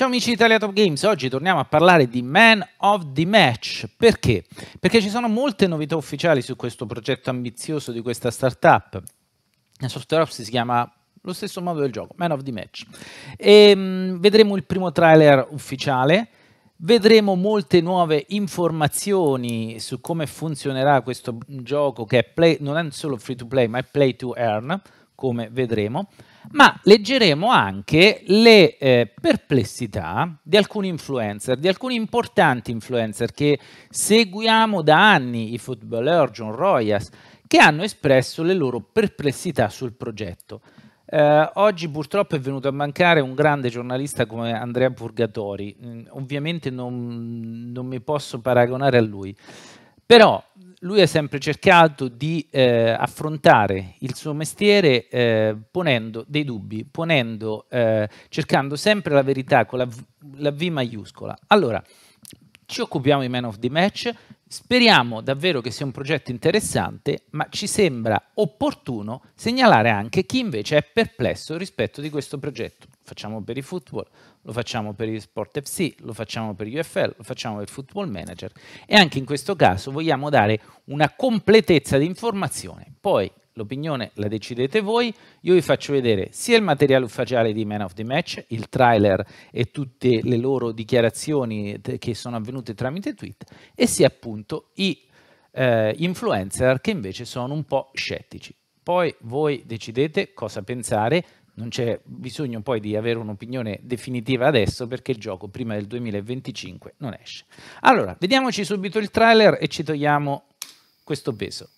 Ciao amici di Italia Top Games, oggi torniamo a parlare di Man of the Match. Perché? Perché ci sono molte novità ufficiali su questo progetto ambizioso di questa startup. La software Ops si chiama lo stesso modo del gioco, Man of the Match. E, ehm, mh, vedremo il primo trailer ufficiale, vedremo molte nuove informazioni su come funzionerà questo gioco che è play, non è solo free to play ma è play to earn, come vedremo ma leggeremo anche le eh, perplessità di alcuni influencer, di alcuni importanti influencer che seguiamo da anni, i footballer John Royas, che hanno espresso le loro perplessità sul progetto. Eh, oggi purtroppo è venuto a mancare un grande giornalista come Andrea Purgatori, mm, ovviamente non, non mi posso paragonare a lui, però lui ha sempre cercato di eh, affrontare il suo mestiere eh, ponendo dei dubbi, ponendo, eh, cercando sempre la verità con la, la V maiuscola. Allora, ci occupiamo di Man of the Match, speriamo davvero che sia un progetto interessante, ma ci sembra opportuno segnalare anche chi invece è perplesso rispetto di questo progetto facciamo per i football, lo facciamo per gli sport FC, lo facciamo per UFL, lo facciamo per il football manager e anche in questo caso vogliamo dare una completezza di informazione. Poi l'opinione la decidete voi, io vi faccio vedere sia il materiale ufficiale di Man of the Match, il trailer e tutte le loro dichiarazioni che sono avvenute tramite tweet e sia appunto i eh, influencer che invece sono un po' scettici. Poi voi decidete cosa pensare, non c'è bisogno poi di avere un'opinione definitiva adesso perché il gioco prima del 2025 non esce. Allora, vediamoci subito il trailer e ci togliamo questo peso.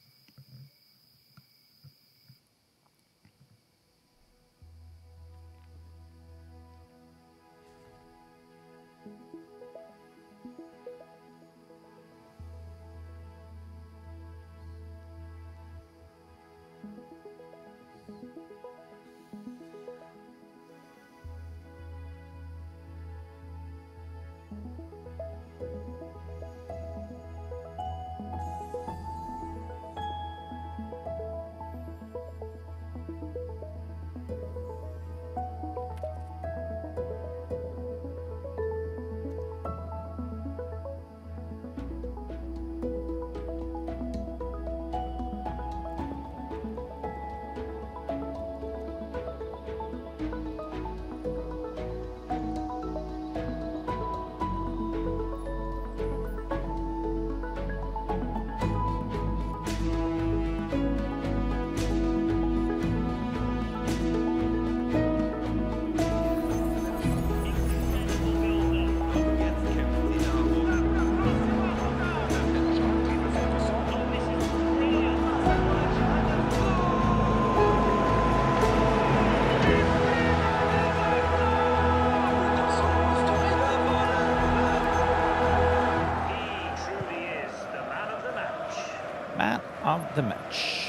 the match.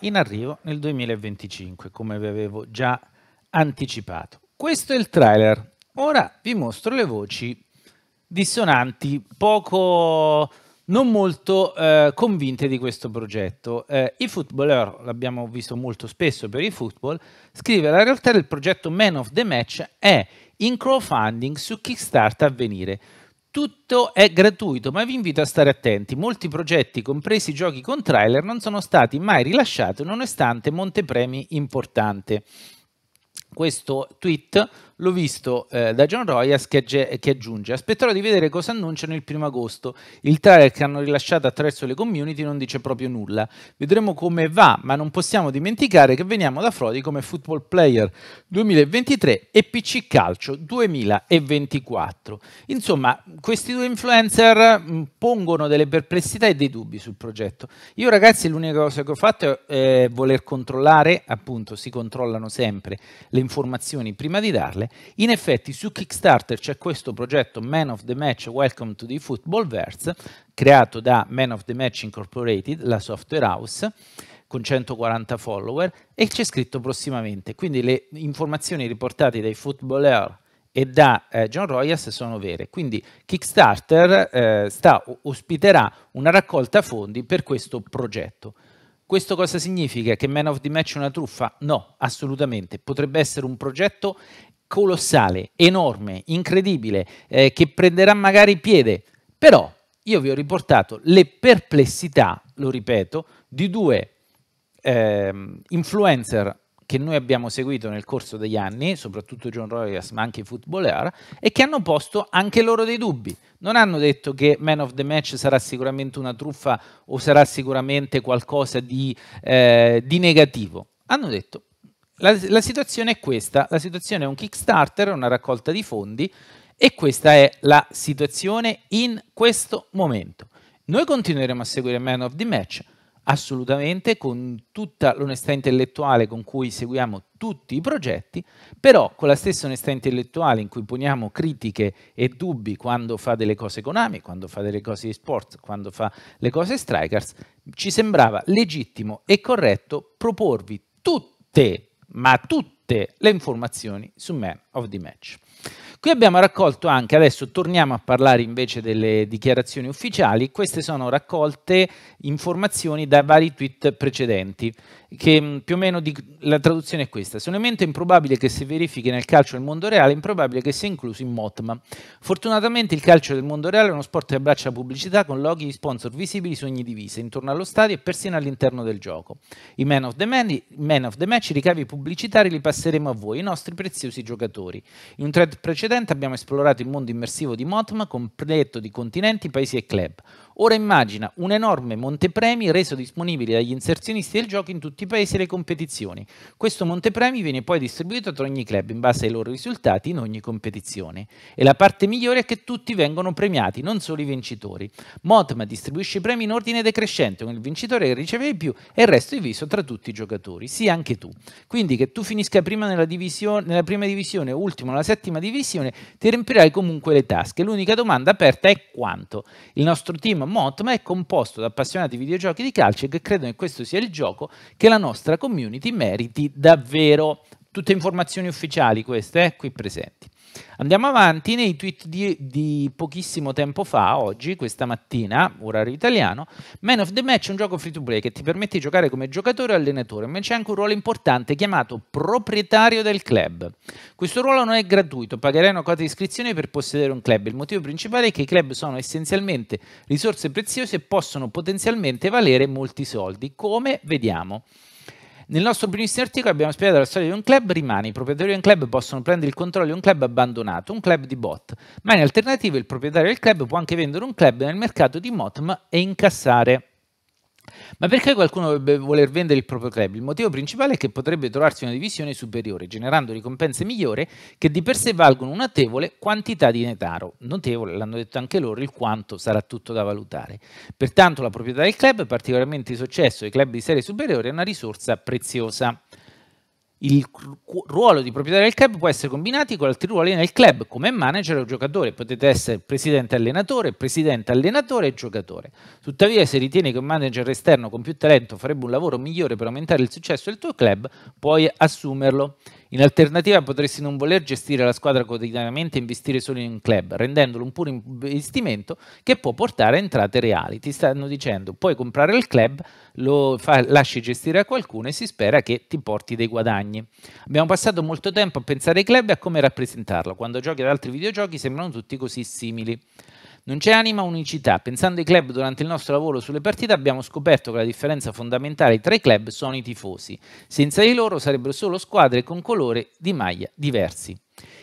In arrivo nel 2025, come vi avevo già anticipato. Questo è il trailer. Ora vi mostro le voci dissonanti, poco non molto eh, convinte di questo progetto. Eh, I footballer, l'abbiamo visto molto spesso per i football, scrive la realtà del progetto Man of the Match è in crowdfunding su Kickstarter a venire. Tutto è gratuito, ma vi invito a stare attenti. Molti progetti, compresi giochi con trailer, non sono stati mai rilasciati nonostante montepremi importante. Questo tweet l'ho visto eh, da John Royas che, che, aggiunge aspetterò di vedere cosa annunciano il primo agosto il trailer che hanno rilasciato attraverso le community non dice proprio nulla vedremo come va ma non possiamo dimenticare che veniamo da Frodi come Football Player 2023 e PC Calcio 2024 insomma questi due influencer mm, pongono delle perplessità e dei dubbi sul progetto io ragazzi l'unica cosa che ho fatto è voler controllare appunto si controllano sempre le informazioni prima di darle mondiale. In effetti su Kickstarter c'è questo progetto Man of the Match Welcome to the Footballverse, creato da Man of the Match Incorporated, la software house, con 140 follower, e c'è scritto prossimamente. Quindi le informazioni riportate dai footballer e da eh, John Royas sono vere. Quindi Kickstarter eh, sta, ospiterà una raccolta fondi per questo progetto. Questo cosa significa? Che Man of the Match è una truffa? No, assolutamente. Potrebbe essere un progetto colossale, enorme, incredibile, eh, che prenderà magari piede. Però io vi ho riportato le perplessità, lo ripeto, di due eh, influencer che noi abbiamo seguito nel corso degli anni, soprattutto John Royals, ma anche i footballer, e che hanno posto anche loro dei dubbi. Non hanno detto che Man of the Match sarà sicuramente una truffa o sarà sicuramente qualcosa di, eh, di negativo. Hanno detto, la, la situazione è questa, la situazione è un Kickstarter, una raccolta di fondi e questa è la situazione in questo momento. Noi continueremo a seguire Man of the Match, assolutamente, con tutta l'onestà intellettuale con cui seguiamo tutti i progetti, però con la stessa onestà intellettuale in cui poniamo critiche e dubbi quando fa delle cose Konami, quando fa delle cose sport, quando fa le cose Strikers, ci sembrava legittimo e corretto proporvi tutte ma tutte le informazioni su Man of the Match. Qui abbiamo raccolto anche, adesso torniamo a parlare invece delle dichiarazioni ufficiali, queste sono raccolte informazioni da vari tweet precedenti che mm, più o meno di, la traduzione è questa. Se un elemento improbabile che si verifichi nel calcio del mondo reale, è improbabile che sia incluso in Motma. Fortunatamente il calcio del mondo reale è uno sport che abbraccia pubblicità con loghi di sponsor visibili su ogni divisa, intorno allo stadio e persino all'interno del gioco. I man of the, man, man of the match, i ricavi pubblicitari li passeremo a voi, i nostri preziosi giocatori. In un thread precedente abbiamo esplorato il mondo immersivo di Motma, completo di continenti, paesi e club. Ora immagina un enorme montepremi reso disponibile dagli inserzionisti del gioco in tutto tutti i paesi e le competizioni. Questo montepremi viene poi distribuito tra ogni club in base ai loro risultati in ogni competizione. E la parte migliore è che tutti vengono premiati, non solo i vincitori. Motma distribuisce i premi in ordine decrescente, con il vincitore che riceve di più e il resto diviso tra tutti i giocatori. Sì, anche tu. Quindi che tu finisca prima nella, divisione, nella prima divisione, ultimo nella settima divisione, ti riempirai comunque le tasche. L'unica domanda aperta è quanto. Il nostro team Motma è composto da appassionati videogiochi di calcio che credono che questo sia il gioco che che la nostra community meriti davvero. Tutte informazioni ufficiali queste, eh, qui presenti. Andiamo avanti nei tweet di, di, pochissimo tempo fa, oggi, questa mattina, orario italiano. Man of the Match è un gioco free to play che ti permette di giocare come giocatore o allenatore, ma c'è anche un ruolo importante chiamato proprietario del club. Questo ruolo non è gratuito, pagherai una quota di iscrizione per possedere un club. Il motivo principale è che i club sono essenzialmente risorse preziose e possono potenzialmente valere molti soldi, come vediamo. Nel nostro primissimo articolo abbiamo spiegato la storia di un club rimani, i proprietari di un club possono prendere il controllo di un club abbandonato, un club di bot, ma in alternativa il proprietario del club può anche vendere un club nel mercato di MOTM e incassare ma perché qualcuno dovrebbe voler vendere il proprio club? Il motivo principale è che potrebbe trovarsi una divisione superiore, generando ricompense migliori che di per sé valgono una notevole quantità di netaro. Notevole, l'hanno detto anche loro, il quanto sarà tutto da valutare. Pertanto la proprietà del club, particolarmente di successo dei club di serie superiore, è una risorsa preziosa. Il ruolo di proprietario del club può essere combinato con altri ruoli nel club, come manager o giocatore. Potete essere presidente allenatore, presidente allenatore e giocatore. Tuttavia, se ritieni che un manager esterno con più talento farebbe un lavoro migliore per aumentare il successo del tuo club, puoi assumerlo. In alternativa potresti non voler gestire la squadra quotidianamente e investire solo in un club, rendendolo un puro investimento che può portare a entrate reali. Ti stanno dicendo puoi comprare il club, lo fa, lasci gestire a qualcuno e si spera che ti porti dei guadagni. Abbiamo passato molto tempo a pensare ai club e a come rappresentarlo. Quando giochi ad altri videogiochi sembrano tutti così simili. Non c'è anima unicità. Pensando ai club durante il nostro lavoro sulle partite abbiamo scoperto che la differenza fondamentale tra i club sono i tifosi. Senza di loro sarebbero solo squadre con colore di maglia diversi.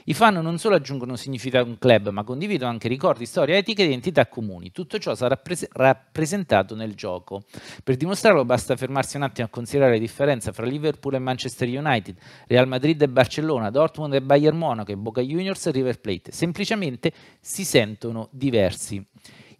I fan non solo aggiungono significato a un club, ma condividono anche ricordi, storia, etiche e identità comuni. Tutto ciò sarà pres- rappresentato nel gioco. Per dimostrarlo basta fermarsi un attimo a considerare la differenza fra Liverpool e Manchester United, Real Madrid e Barcellona, Dortmund e Bayern Monaco e Boca Juniors e River Plate. Semplicemente si sentono diversi.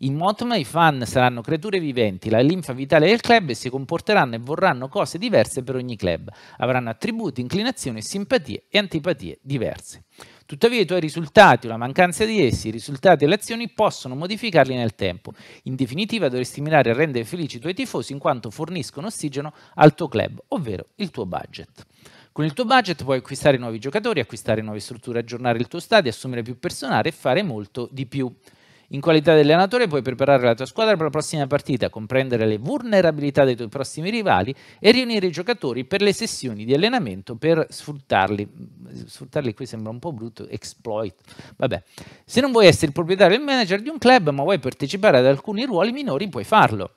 In Motma i fan saranno creature viventi, la linfa vitale del club e si comporteranno e vorranno cose diverse per ogni club. Avranno attributi, inclinazioni, simpatie e antipatie diverse. Tuttavia i tuoi risultati o la mancanza di essi, i risultati e le azioni possono modificarli nel tempo. In definitiva dovresti mirare a rendere felici i tuoi tifosi in quanto forniscono ossigeno al tuo club, ovvero il tuo budget. Con il tuo budget puoi acquistare nuovi giocatori, acquistare nuove strutture, aggiornare il tuo stadio, assumere più personale e fare molto di più. In qualità di allenatore puoi preparare la tua squadra per la prossima partita, comprendere le vulnerabilità dei tuoi prossimi rivali e riunire i giocatori per le sessioni di allenamento per sfruttarli. Sfruttarli qui sembra un po' brutto, exploit. Vabbè. Se non vuoi essere il proprietario e il manager di un club, ma vuoi partecipare ad alcuni ruoli minori, puoi farlo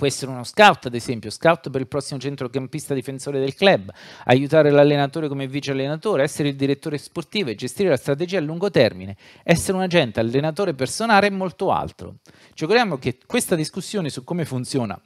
può essere uno scout, ad esempio, scout per il prossimo centrocampista difensore del club, aiutare l'allenatore come vice allenatore, essere il direttore sportivo e gestire la strategia a lungo termine, essere un agente, allenatore personale e molto altro. Ci auguriamo che questa discussione su come funziona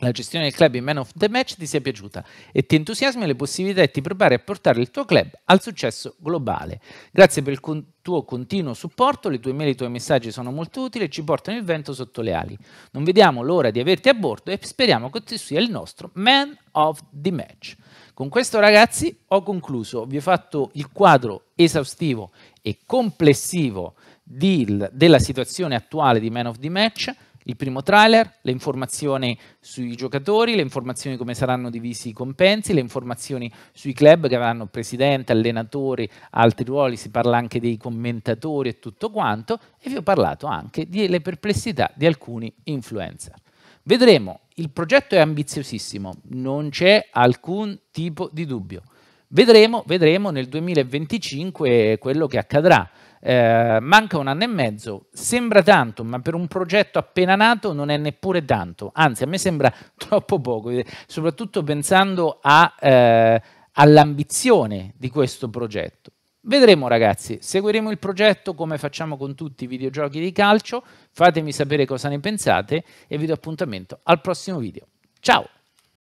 la gestione del club in Man of the Match ti sia piaciuta e ti entusiasmi le possibilità e ti prepari a portare il tuo club al successo globale. Grazie per il con- tuo continuo supporto, le tue mail e i tuoi messaggi sono molto utili e ci portano il vento sotto le ali. Non vediamo l'ora di averti a bordo e speriamo che tu sia il nostro Man of the Match. Con questo ragazzi ho concluso, vi ho fatto il quadro esaustivo e complessivo di, della situazione attuale di Man of the Match il primo trailer, le informazioni sui giocatori, le informazioni come saranno divisi i compensi, le informazioni sui club che avranno presidente, allenatori, altri ruoli, si parla anche dei commentatori e tutto quanto e vi ho parlato anche delle perplessità di alcuni influencer. Vedremo, il progetto è ambiziosissimo, non c'è alcun tipo di dubbio. Vedremo, vedremo nel 2025 quello che accadrà eh, manca un anno e mezzo, sembra tanto, ma per un progetto appena nato non è neppure tanto, anzi a me sembra troppo poco, eh, soprattutto pensando a, eh, all'ambizione di questo progetto. Vedremo ragazzi, seguiremo il progetto come facciamo con tutti i videogiochi di calcio, fatemi sapere cosa ne pensate e vi do appuntamento al prossimo video. Ciao!